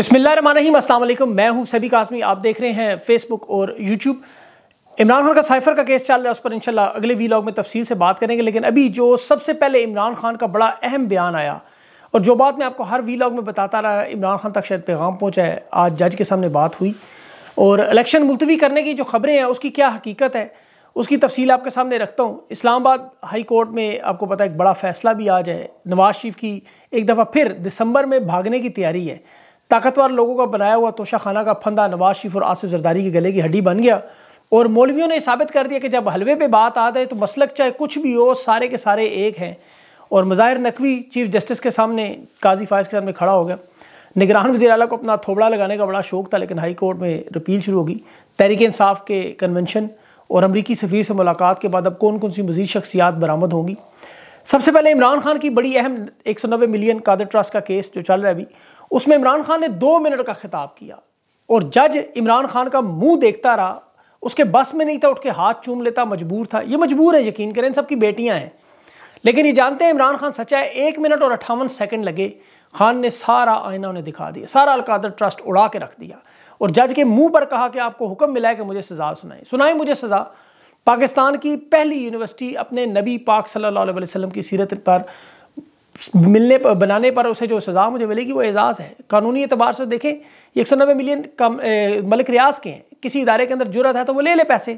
बिस्मिल्लाम असलम मैं हूँ सभी काजमी आप देख रहे हैं फेसबुक और यूट्यूब इमरान खान का साइफर का केस चल रहा है उस पर इनशाला अगले वी में तफसील से बात करेंगे लेकिन अभी जो सबसे पहले इमरान खान का बड़ा अहम बयान आया और जो बात मैं आपको हर वी में बताता रहा इमरान खान तक शायद पैगाम पहुँचा है आज जज के सामने बात हुई और इलेक्शन मुलतवी करने की जो खबरें हैं उसकी क्या हकीकत है उसकी तफसील आपके सामने रखता हूँ इस्लामाबाद हाई कोर्ट में आपको पता है एक बड़ा फैसला भी आ जाए नवाज शरीफ की एक दफ़ा फिर दिसंबर में भागने की तैयारी है ताकतवर लोगों का बनाया हुआ तोशा खाना का फंदा नवाज शरीफ और आसिफ जरदारी के गले की हड्डी बन गया और मौलवियों ने साबित कर दिया कि जब हलवे पे बात आ जाए तो मसलक चाहे कुछ भी हो सारे के सारे एक हैं और मज़ाहिर नकवी चीफ जस्टिस के सामने काजी फायज के सामने खड़ा हो गया निगरान वजी अला को अपना थोबड़ा लगाने का बड़ा शौक था लेकिन हाई कोर्ट में रपील शुरू होगी तहरीक इंसाफ के कन्वेंशन और अमरीकी सफ़ीर से मुलाकात के बाद अब कौन कौन सी मजीद शख्सियात बरामद होंगी सबसे पहले इमरान खान की बड़ी अहम एक सौ नब्बे मिलियन कादर ट्रस्ट का केस जो चल रहा है अभी उसमें इमरान खान ने दो मिनट का खिताब किया और जज इमरान खान का मुंह देखता रहा उसके बस में नहीं था उठ के हाथ चूम लेता मजबूर था ये मजबूर है यकीन करें सबकी बेटियां हैं लेकिन ये जानते हैं इमरान खान सच्चा है एक मिनट और अट्ठावन सेकंड लगे खान ने सारा आईना उन्हें दिखा दिया सारा अलकादर ट्रस्ट उड़ा के रख दिया और जज के मुंह पर कहा कि आपको हुक्म मिला है कि मुझे सजा सुनाए सुनाए मुझे सजा पाकिस्तान की पहली यूनिवर्सिटी अपने नबी पाक सल्लल्लाहु अलैहि वसल्लम की सीरत पर मिलने पर बनाने पर उसे जो सज़ा मुझे मिलेगी वो एजाज़ है कानूनी एतबार से देखें एक सौ नब्बे मिलियन कम मलिक रियाज के हैं किसी इदारे के अंदर जुरत है तो वो ले ले पैसे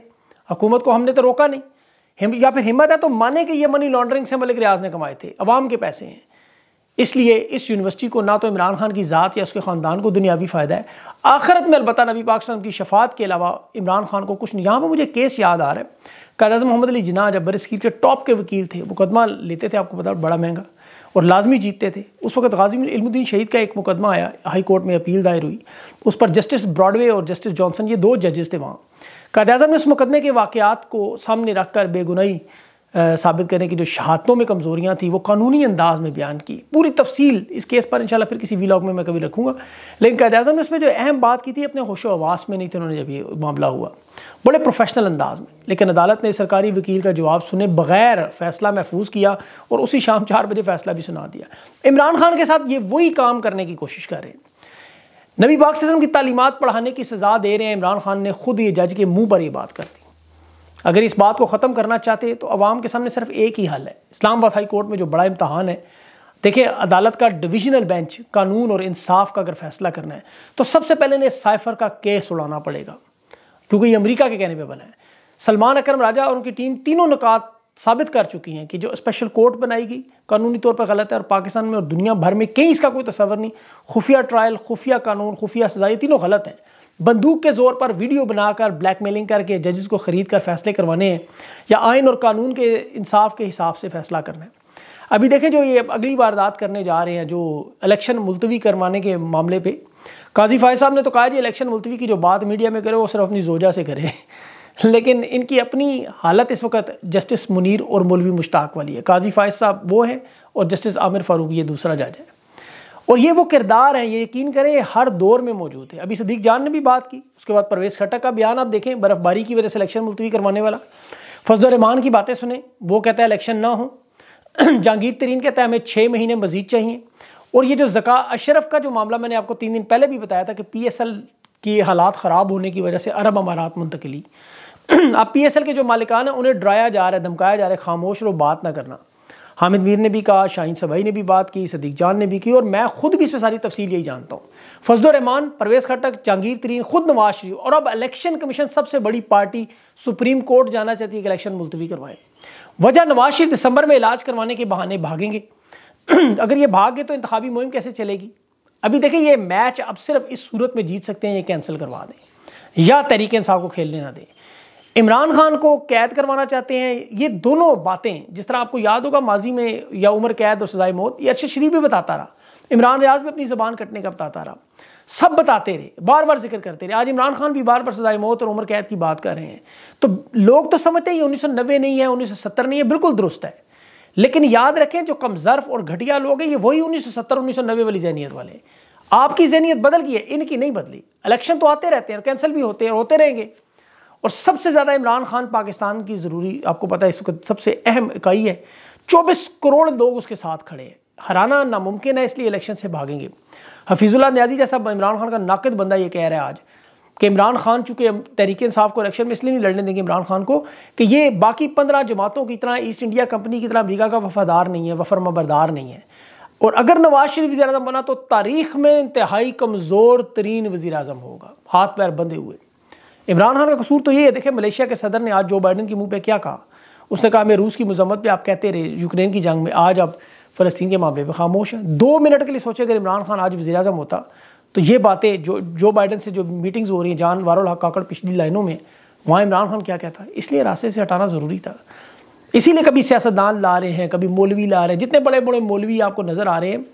हुकूमत को हमने तो रोका नहीं हिम या फिर हिम्मत है तो माने कि ये मनी लॉन्ड्रिंग से मलिक रियाज ने कमाए थे अवाम के पैसे हैं इसलिए इस यूनिवर्सिटी को ना तो इमरान खान की ज़ात या उसके ख़ानदान को दुनियावी फ़ायदा है आखिरत में अलबत् नबी पाक की शफात के अलावा इमरान खान को कुछ नहीं यहाँ पर मुझे केस याद आ रहा है कादाज मोहम्मद अली जिना जब इसकीर के टॉप के वकील थे मुकदमा लेते थे आपको पता बड़ा महंगा और लाजमी जीतते थे उस वक्त गाजी इलमुद्दीन शहीद का एक मुकदमा आया हाई कोर्ट में अपील दायर हुई उस पर जस्टिस ब्रॉडवे और जस्टिस जॉनसन ये दो जजेस थे वहाँ कायद अजम ने इस मुकदमे के वाकत को सामने रखकर बेगुनाई साबित करें कि जो शहादतों में कमज़ोरियाँ थी वो कानूनी अंदाज में बयान की पूरी तफसील इस केस पर इनशाला फिर किसी व्लॉग में मैं कभी रखूँगा लेकिन कैद अजम इसमें जो अहम बात की थी अपने होशो आवास में नहीं थे उन्होंने जब ये मामला हुआ बड़े प्रोफेशनल अंदाज में लेकिन अदालत ने सरकारी वकील का जवाब सुने बगैर फैसला महफूज किया और उसी शाम चार बजे फैसला भी सुना दिया इमरान खान के साथ ये वही काम करने की कोशिश कर रहे हैं नबी से की तालीमत पढ़ाने की सज़ा दे रहे हैं इमरान खान ने खुद ये जज के मुँह पर ये बात कर दी अगर इस बात को ख़त्म करना चाहते तो आवाम के सामने सिर्फ एक ही हल है इस्लामाबाद हाई कोर्ट में जो बड़ा इम्तहान है देखिए अदालत का डिविजनल बेंच कानून और इंसाफ का अगर फैसला करना है तो सबसे पहले इन्हें साइफर का केस उड़ाना पड़ेगा क्योंकि ये अमरीका के कहने पर बना है सलमान अक्रम राजा और उनकी टीम तीनों निकात साबित कर चुकी हैं कि जो स्पेशल कोर्ट बनाई गई कानूनी तौर पर गलत है और पाकिस्तान में और दुनिया भर में कहीं इसका कोई तस्वर नहीं खुफिया ट्रायल खुफिया कानून खुफिया सजाई तीनों गलत हैं बंदूक के ज़ोर पर वीडियो बनाकर ब्लैकमेलिंग करके जजेस को ख़रीद कर फैसले करवाने हैं या आयन और कानून के इंसाफ के हिसाब से फैसला करना है अभी देखें जो ये अगली वारदात करने जा रहे हैं जो इलेक्शन मुलतवी करवाने के मामले पे काजी फायद साहब ने तो कहा जी इलेक्शन मुलतवी की जो बात मीडिया में करे वो सिर्फ अपनी जोजा से करे लेकिन इनकी अपनी हालत इस वक्त जस्टिस मुनीर और मौलवी मुश्ताक वाली है काजी फायज साहब वो हैं और जस्टिस आमिर फारूक ये दूसरा जज है और ये वो किरदार हैं ये यकीन करें हर दौर में मौजूद है अभी सदीक जान ने भी बात की उसके बाद परवेश खट्टा का बयान आप देखें बर्फबारी की वजह से इलेक्शन मुलतवी करवाने वाला फजलरहमान की बातें सुने वो कहता है इलेक्शन ना हो जहांगीर तरीन कहता है हमें छः महीने मजीद चाहिए और ये जो जका अशरफ का जो मामला मैंने आपको तीन दिन पहले भी बताया था कि पी एस एल की हालात ख़राब होने की वजह से अरब अमारात मुंतकली अब पी एस एल के जो मालिकान हैं उन्हें डराया जा रहा है धमकाया जा रहा है खामोश रो बात ना करना हामिद मीर ने भी कहा शाहीन सबाई ने भी बात की सदीक जान ने भी की और मैं खुद भी इस पर सारी तफसील यही जानता हूँ फजलरहमान परवेज़ खटक जहांगीर तरीन खुद नवाज शरीफ और अब इलेक्शन कमीशन सबसे बड़ी पार्टी सुप्रीम कोर्ट जाना चाहती है कि इलेक्शन मुलतवी करवाए वजह नवाज शरीफ दिसंबर में इलाज करवाने के बहाने भागेंगे अगर ये भाग गए तो इंतबी मुहिम कैसे चलेगी अभी देखिए ये मैच अब सिर्फ इस सूरत में जीत सकते हैं ये कैंसिल करवा दें या तरीक़े इंसाफ को खेलने ना दें इमरान खान को कैद करवाना चाहते हैं ये दोनों बातें जिस तरह आपको याद होगा माजी में या उम्र कैद और सजाए मौत ये अर्शद शरीफ भी बताता रहा इमरान रियाज भी अपनी जबान कटने का बताता रहा सब बताते रहे बार बार जिक्र करते रहे आज इमरान खान भी बार बार सजाए मौत और उम्र कैद की बात कर रहे हैं तो लोग तो समझते हैं ये उन्नीस नहीं है उन्नीस नहीं है बिल्कुल दुरुस्त है लेकिन याद रखें जो कमजर्फ और घटिया लोग हैं ये वही उन्नीस सौ सत्तर उन्नीस सौ नब्बे वाली जहनीत वाले आपकी जहनीत बदल गई है इनकी नहीं बदली इलेक्शन तो आते रहते हैं और कैंसिल भी होते हैं होते रहेंगे और सबसे ज़्यादा इमरान खान पाकिस्तान की ज़रूरी आपको पता है इस वक्त सबसे अहम इकाई है चौबीस करोड़ लोग उसके साथ खड़े हैं हराना नामुमकिन है इसलिए इलेक्शन से भागेंगे हफीजुल्ला न्याजी जैसा इमरान खान का नाकद बंदा ये कह रहा है आज कि इमरान खान चूँकि तहरीक इंसाफ को इलेक्शन में इसलिए नहीं लड़ने देंगे इमरान खान को कि ये बाकी पंद्रह जमातों की तरह ईस्ट इंडिया कंपनी की तरह अमरीका का वफादार नहीं है वफ़रमबरदार नहीं है और अगर नवाज शरीफ वजी बना तो तारीख में इंतहाई कमज़ोर तरीन वजी अजम होगा हाथ पैर बंधे हुए इमरान खान का कसूर तो ये है देखें मलेशिया के सदर ने आज जो बाइडन के मुंह पे क्या कहा उसने कहा मैं रूस की मजम्मत पे आप कहते रहे यूक्रेन की जंग में आज आप फ़लस्तीन के मामले पे खामोश हैं दो मिनट के लिए सोचे अगर इमरान खान आज वजी अजम होता तो ये बातें जो जो बाइडन से जो मीटिंग्स हो रही हैं जान वारुल हक काकड़ पिछली लाइनों में वहाँ इमरान खान क्या कहता इसलिए रास्ते से हटाना ज़रूरी था इसीलिए कभी सियासतदान ला रहे हैं कभी मौलवी ला रहे हैं जितने बड़े बड़े मौलवी आपको नज़र आ रहे हैं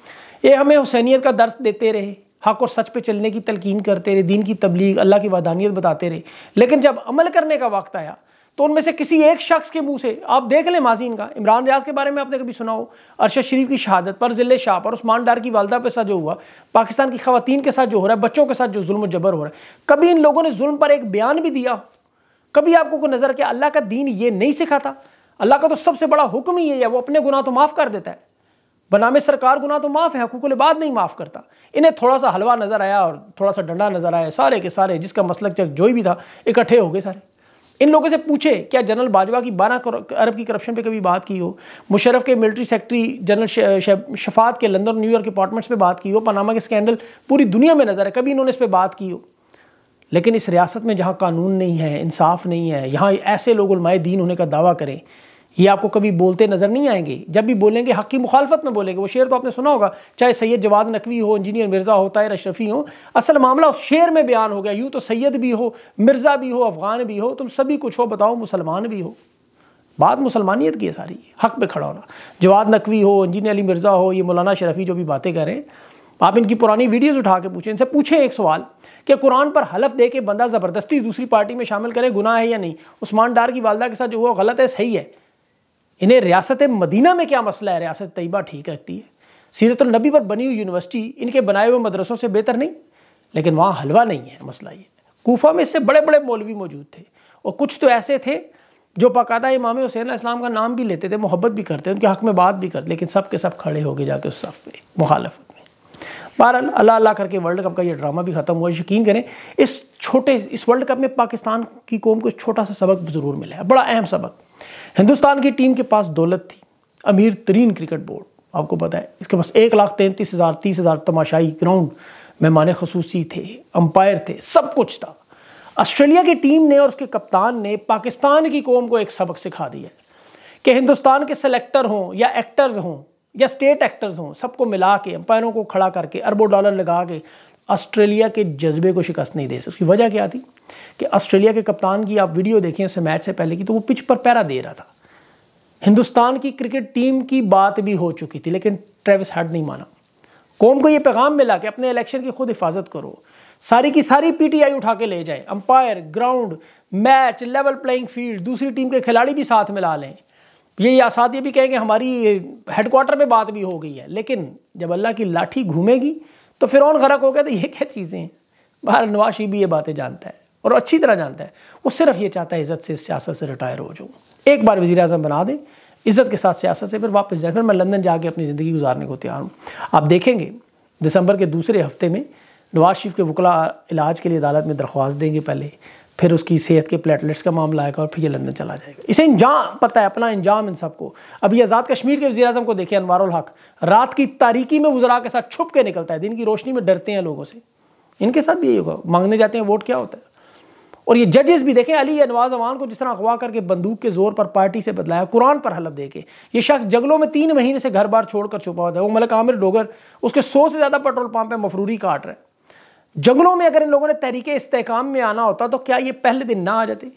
ये हमें हुसैनीत का दर्श देते रहे हक और सच पे चलने की तलकीन करते रहे दीन की तबलीग अल्लाह की वादानियत बताते रहे लेकिन जब अमल करने का वक्त आया तो उनमें से किसी एक शख्स के मुंह से आप देख लें माजीन का इमरान रियाज के बारे में आपने कभी सुना हो अरशद शरीफ की शहादत पर जिले शाह पर उस्मान डार की वालदा के साथ जो हुआ पाकिस्तान की खातन के साथ जो हो रहा है बच्चों के साथ जो जुल्म जबर हो रहा है कभी इन लोगों ने जुल्म पर एक बयान भी दिया कभी आपको को नज़र किया अल्लाह का दीन ये नहीं सिखाता अल्लाह का तो सबसे बड़ा हुक्म ही है वो अपने गुनाह तो माफ़ कर देता है बनामे सरकार गुना तो माफ़ है हकूक बाद नहीं माफ़ करता इन्हें थोड़ा सा हलवा नज़र आया और थोड़ा सा डंडा नज़र आया सारे के सारे जिसका मसलक चक जो भी था इकट्ठे हो गए सारे इन लोगों से पूछे क्या जनरल बाजवा की बारह अरब की करप्शन पे कभी बात की हो मुशरफ के मिलिट्री सेक्रेटरी जनरल शफात के लंदन न्यूयॉर्क के अपार्टमेंट्स पर बात की हो पनामा के स्कैंडल पूरी दुनिया में नज़र है कभी इन्होंने इस पर बात की हो लेकिन इस रियासत में जहाँ कानून नहीं है इंसाफ नहीं है यहाँ ऐसे लोग दीन होने का दावा करें ये आपको कभी बोलते नज़र नहीं आएंगे जब भी बोलेंगे हक़ की मुखालफत में बोलेंगे वो शेर तो आपने सुना होगा चाहे सैयद जवाद नकवी हो इंजीनियर मिर्ज़ा हो तायर अशरफी हो असल मामला उस शेर में बयान हो गया यूँ तो सैयद भी हो मिर्ज़ा भी हो अफ़गान भी हो तुम सभी कुछ हो बताओ मुसलमान भी हो बात मुसलमानियत की है सारी हक पे खड़ा होना जवाद नकवी हो इंजीनियर अली मिर्ज़ा हो ये मौलाना शरफी जो भी बातें करें आप इनकी पुरानी वीडियोज़ उठा के पूछें इनसे पूछें एक सवाल कि कुरान पर हलफ दे के बंदा ज़बरदस्ती दूसरी पार्टी में शामिल करे गुनाह है या नहीं उस्मान डार की वालदा के साथ जो हुआ गलत है सही है इन्हें रियासत मदीना में क्या मसला है रियासत तयबा ठीक रखती है सीरतुलनबी पर बनी हुई यूनिवर्सिटी इनके बनाए हुए मदरसों से बेहतर नहीं लेकिन वहाँ हलवा नहीं है मसला ये कोफा में इससे बड़े बड़े मौलवी मौजूद थे और कुछ तो ऐसे थे जो पकादा इमाम हुसैन इस्लाम का नाम भी लेते थे मोहब्बत भी करते उनके हक में बात भी करते लेकिन सब के सब खड़े हो गए जाके उस सफ में मुखालफत में बहरहाल अल्लाह अल्लाह करके वर्ल्ड कप का ये ड्रामा भी ख़त्म हुआ यकीन करें इस छोटे इस वर्ल्ड कप में पाकिस्तान की कौम को छोटा सा सबक ज़रूर मिला है बड़ा अहम सबक हिंदुस्तान की टीम के पास दौलत थी अमीर तरीन क्रिकेट बोर्ड आपको पता है इसके पास एक लाख तैंतीस हज़ार तीस हज़ार तमाशाई ग्राउंड मेहमान खसूसी थे अंपायर थे सब कुछ था ऑस्ट्रेलिया की टीम ने और उसके कप्तान ने पाकिस्तान की कौम को एक सबक सिखा दिया कि हिंदुस्तान के सेलेक्टर हों या एक्टर्स हों या स्टेट एक्टर्स हों सबको मिला के अंपायरों को खड़ा करके अरबों डॉलर लगा के ऑस्ट्रेलिया के जज्बे को शिकस्त नहीं दे सकती उसकी वजह क्या थी कि ऑस्ट्रेलिया के कप्तान की आप वीडियो देखें उससे मैच से पहले की तो वो पिच पर पैरा दे रहा था हिंदुस्तान की क्रिकेट टीम की बात भी हो चुकी थी लेकिन ट्रेविस हेड नहीं माना कौम को ये पैगाम मिला कि अपने इलेक्शन की खुद हिफाजत करो सारी की सारी पीटीआई उठा के ले जाए umpire ground match level playing field दूसरी टीम के खिलाड़ी भी साथ में ला लें ये साथ ये भी कहेंगे हमारी हेडक्वार्टर में बात भी हो गई है लेकिन जब अल्लाह की लाठी घूमेगी तो फिर गरक हो गया तो ये क्या चीज़ें हैं बाहर नवाशी भी ये बातें जानता है और अच्छी तरह जानता है वो सिर्फ ये चाहता है इज़्ज़त से सियासत से रिटायर हो जाऊँ एक बार वजी अजम बना दें इज़्ज़त के साथ सियासत से फिर वापस जाए फिर मैं लंदन जाके अपनी ज़िंदगी गुजारने को तैयार हूँ आप देखेंगे दिसंबर के दूसरे हफ्ते में नवाज शरीफ के वकला इलाज के लिए अदालत में दरख्वास्त देंगे पहले फिर उसकी सेहत के प्लेटलेट्स का मामला आएगा और फिर ये लंदन चला जाएगा इसे इंजाम पता है अपना इंजाम इन सबको अभी आज़ाद कश्मीर के वजी अजम को देखिए अनवारुल हक रात की तारीकी में वजरा के साथ छुप के निकलता है दिन की रोशनी में डरते हैं लोगों से इनके साथ भी यही होगा मांगने जाते हैं वोट क्या होता है और ये जजेस भी देखें अली नवाज़ अवान को जिस तरह अगवा करके बंदूक के जोर पर पार्टी से बदलाया कुरान पर हलब देके ये शख्स जंगलों में तीन महीने से घर बार छोड़कर छुपा हुआ था वो मलक आमिर डोगर उसके सौ से ज़्यादा पेट्रोल पंप है मफरूरी काट रहे हैं जंगलों में अगर इन लोगों ने तहरीके इस्तेकाम में आना होता तो क्या ये पहले दिन ना आ जाते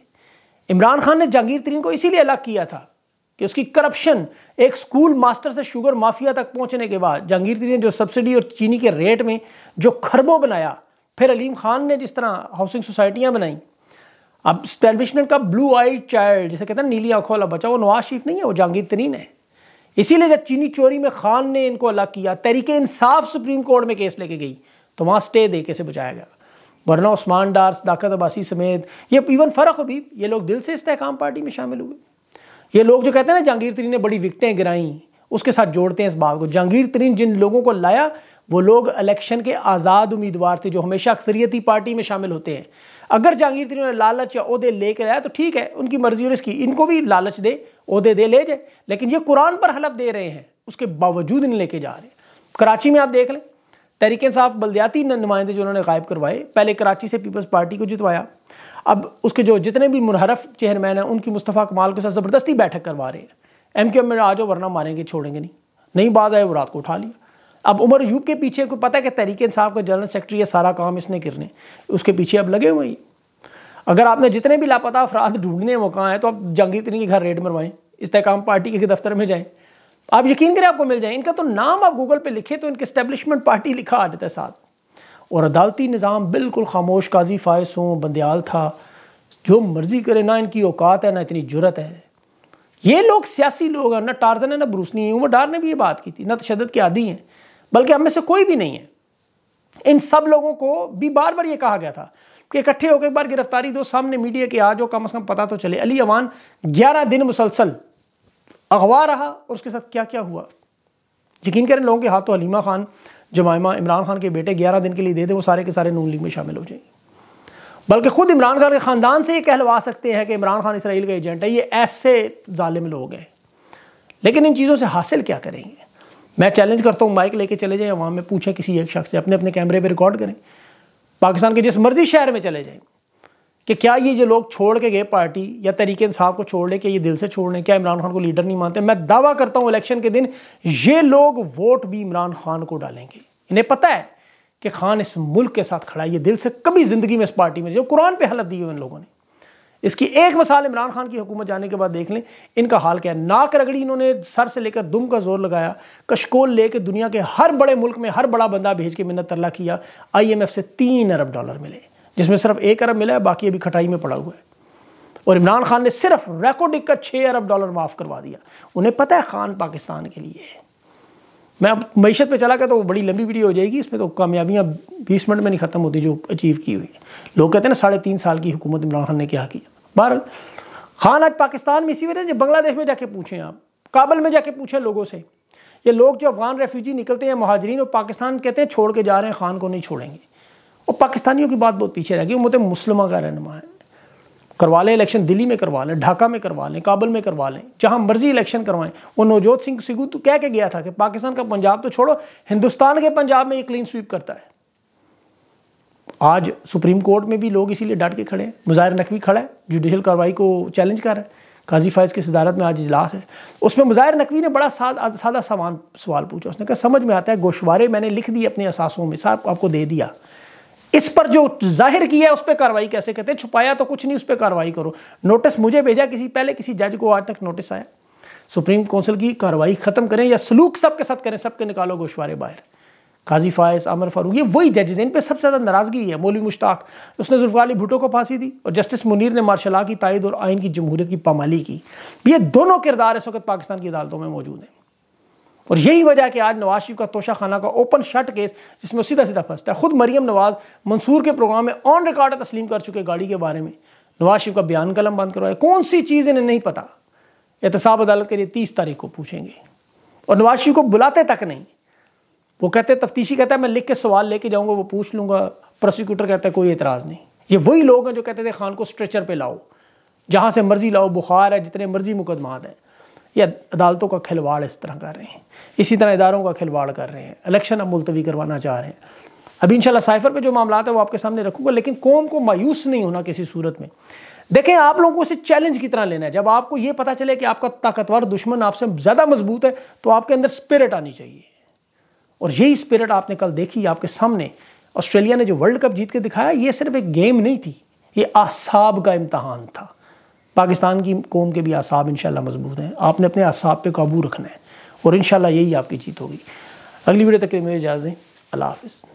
इमरान खान ने जहांगीर तरीन को इसीलिए अलग किया था कि उसकी करप्शन एक स्कूल मास्टर से शुगर माफिया तक पहुंचने के बाद जहांगीर तरीन ने जो सब्सिडी और चीनी के रेट में जो खरबों बनाया फिर अलीम खान ने जिस तरह हाउसिंग सोसाइटियाँ बनाई अब स्टैब्लिशमेंट का ब्लू आई चाइल्ड जिसे कहते हैं नीली आंखों वाला बचा वो नवाज शरीफ नहीं है वो जहांगीर तरीन है इसीलिए जब चीनी चोरी में खान ने इनको अलग किया तरीके इंसाफ सुप्रीम कोर्ट में केस लेके गई तो वहाँ स्टे दे के से बचाया गया वरना उस्मान डार दाकत अबासी समेत ये इवन फ़रक हबीब ये लोग दिल से इस्तेकाम पार्टी में शामिल हुए ये लोग जो कहते हैं ना जहांगीर तरीन ने बड़ी विकटें गिराईं उसके साथ जोड़ते हैं इस बात को जहांगीर तरीन जिन लोगों को लाया वो लोग इलेक्शन के आज़ाद उम्मीदवार थे जो हमेशा अक्सरियती पार्टी में शामिल होते हैं अगर जहांगीर तरीन ने लालच या अहदे कर आया तो ठीक है उनकी मर्जी और इसकी इनको भी लालच दे अहदे दे ले जाए लेकिन ये कुरान पर हलफ दे रहे हैं उसके बावजूद इन्हें लेके जा रहे हैं कराची में आप देख लें तहरीक साहब बल्दियाती नुमाइंदे जो उन्होंने गायब करवाए पहले कराची से पीपल्स पार्टी को जितवाया अब उसके जो जितने भी मुनहरफ चेयरमैन हैं उनकी मुस्तफ़ा कमाल के साथ ज़बरदस्ती बैठक करवा रहे हैं एम क्यू एम में आ जाओ वरना मारेंगे छोड़ेंगे नहीं नहीं बाज आए वो रात को उठा लिया अब उमर यूब के पीछे को पता है कि तहरीक इंसाफ का जनरल सेक्रेटरी है सारा काम इसने किरने उसके पीछे अब लगे हुए अगर आपने जितने भी लापता अफराद ढूंढने वो कहाँ हैं तो आप जंगी तरीके के घर रेड मरवाएं इस्तेकाम पार्टी के दफ्तर में जाएँ आप यकीन करें आपको मिल जाए इनका तो नाम आप गूगल पे लिखे तो इनके स्टेबलिशमेंट पार्टी लिखा आ जाता है साथ और अदालती निज़ाम बिल्कुल खामोश काजी फायस हों बंदयाल था जो मर्जी करे ना इनकी औकात है ना इतनी जरूरत है ये लोग सियासी लोग हैं ना टारजन है ना है उमर डार ने भी ये बात की थी ना तशद के आदि हैं बल्कि हम में से कोई भी नहीं है इन सब लोगों को भी बार बार ये कहा गया था कि इकट्ठे होकर एक बार गिरफ्तारी दो सामने मीडिया के आ जाओ कम अज़ कम पता तो चले अली अवान ग्यारह दिन मुसलसल अगवा रहा और उसके साथ क्या क्या हुआ यकीन करें लोगों के हाथ तो हलीमा खान जमायमा इमरान खान के बेटे ग्यारह दिन के लिए दे दें वो सारे के सारे नून लीग में शामिल हो जाएंगे बल्कि खुद इमरान खान के ख़ानदान से ये कहलवा सकते हैं कि इमरान खान इसराइल का एजेंट है ये ऐसे ालिम लोग हैं लेकिन इन चीज़ों से हासिल क्या करेंगे मैं चैलेंज करता हूँ माइक लेके चले जाएँ वहाँ में पूछें किसी एक शख्स से अपने अपने कैमरे पर रिकॉर्ड करें पाकिस्तान के जिस मर्जी शहर में चले जाएँ कि क्या ये जो लोग छोड़ के गए पार्टी या तरीके इंसाफ को छोड़ लें क्या ये दिल से छोड़ लें क्या इमरान खान को लीडर नहीं मानते मैं दावा करता हूँ इलेक्शन के दिन ये लोग वोट भी इमरान खान को डालेंगे इन्हें पता है कि खान इस मुल्क के साथ खड़ा है ये दिल से कभी ज़िंदगी में इस पार्टी में जो कुरान पर हलफ दी हुई इन लोगों ने इसकी एक मिसाल इमरान खान की हुकूमत जाने के बाद देख लें इनका हाल क्या है नाक रगड़ी इन्होंने सर से लेकर दुम का जोर लगाया कशकोल लेके दुनिया के हर बड़े मुल्क में हर बड़ा बंदा भेज के मिन्नत तरला किया आईएमएफ से तीन अरब डॉलर मिले जिसमें सिर्फ एक अरब मिला है बाकी अभी खटाई में पड़ा हुआ है और इमरान खान ने सिर्फ रेकॉर्ड का छः अरब डॉलर माफ़ करवा दिया उन्हें पता है खान पाकिस्तान के लिए मैं अब मीशत पे चला गया तो वो बड़ी लंबी वीडियो हो जाएगी इसमें तो कामयाबियाँ बीस मिनट में नहीं ख़त्म होती जो अचीव की हुई है लोग कहते हैं ना साढ़े तीन साल की हुकूमत इमरान खान ने क्या किया बहर खान आज पाकिस्तान में इसी वजह से बांग्लादेश में जाके पूछें आप काबल में जाके पूछें लोगों से ये लोग जो अफगान रेफ्यूजी निकलते हैं महाजरीन और पाकिस्तान कहते हैं छोड़ के जा रहे हैं खान को नहीं छोड़ेंगे और पाकिस्तानियों की बात बहुत पीछे रह गई उम्मत मुस्लिमों का रहनमा है करवा लें इलेक्शन दिल्ली में करवा लें ढाका में करवा लें काबुल में करवा लें जहाँ मर्जी इलेक्शन करवाएं वो नवजोत सिंह सिगू तो कह के गया था कि पाकिस्तान का पंजाब तो छोड़ो हिंदुस्तान के पंजाब में ये क्लीन स्वीप करता है आज सुप्रीम कोर्ट में भी लोग इसीलिए डांट के खड़े हैं मुजाहिर नकवी खड़ा है जुडिशल कार्रवाई को चैलेंज कर रहा है काजी फैज़ की सदारत में आज इजलास है उसमें मुजाहिर नकवी ने बड़ा साद सादा सवाल सवाल पूछा उसने कहा समझ में आता है गोशवारे मैंने लिख दिए अपने असासों में साहब आपको दे दिया इस पर जो जाहिर किया है उस पर कार्रवाई कैसे कहते हैं छुपाया तो कुछ नहीं उस पर कार्रवाई करो नोटिस मुझे भेजा किसी पहले किसी जज को आज तक नोटिस आया सुप्रीम काउंसिल की कार्रवाई खत्म करें या सलूक सबके साथ करें सबके निकालो गोशवारे बाहर काजी फायज अमर फारूक ये वही जजेज हैं इन पर सबसे ज़्यादा नाराज़गी है मौलवी मुश्ताक उसने जुल्फाली अली भुटो को फांसी दी और जस्टिस मुनीर ने मार्शल की तायद और आइन की जमहूरियत की पामाली की ये दोनों किरदार इस वक्त पाकिस्तान की अदालतों में मौजूद हैं और यही वजह है कि आज नवाज शरीफ का तोशा खाना का ओपन शट केस जिसमें सीधा सीधा फंसता है खुद मरीम नवाज मंसूर के प्रोग्राम में ऑन रिकॉर्ड तस्लीम कर चुके गाड़ी के बारे में नवाज शरीफ का बयान कलम बंद करवाया कौन सी चीज़ इन्हें नहीं पता एहतसाब अदालत के लिए तीस तारीख को पूछेंगे और नवाज शरीफ को बुलाते तक नहीं वो कहते तफ्तीशी कहता है मैं लिख के सवाल लेके जाऊँगा वो पूछ लूँगा प्रोसिक्यूटर कहता है कोई एतराज़ नहीं ये वही लोग हैं जो कहते थे खान को स्ट्रेचर पर लाओ जहाँ से मर्ज़ी लाओ बुखार है जितने मर्ज़ी मुकदमात हैं ये अदालतों का खिलवाड़ इस तरह कर रहे हैं इसी तरह इदारों का खिलवाड़ कर रहे हैं इलेक्शन अब मुलतवी करवाना चाह रहे हैं अभी इंशाल्लाह साइफर पे जो मामला है वो आपके सामने रखूंगा लेकिन कौम को मायूस नहीं होना किसी सूरत में देखें आप लोगों को इसे चैलेंज की तरह लेना है जब आपको ये पता चले कि आपका ताकतवर दुश्मन आपसे ज़्यादा मजबूत है तो आपके अंदर स्पिरिट आनी चाहिए और यही स्पिरिट आपने कल देखी आपके सामने ऑस्ट्रेलिया ने जो वर्ल्ड कप जीत के दिखाया ये सिर्फ एक गेम नहीं थी ये आसाब का इम्तहान था पाकिस्तान की कौम के भी आसाब इन मजबूत हैं आपने अपने आसाब पर काबू रखना है और इन यही आपकी जीत होगी अगली वीडियो तक के लिए मुझे इजाज़ दें अल्लाह हाफिज़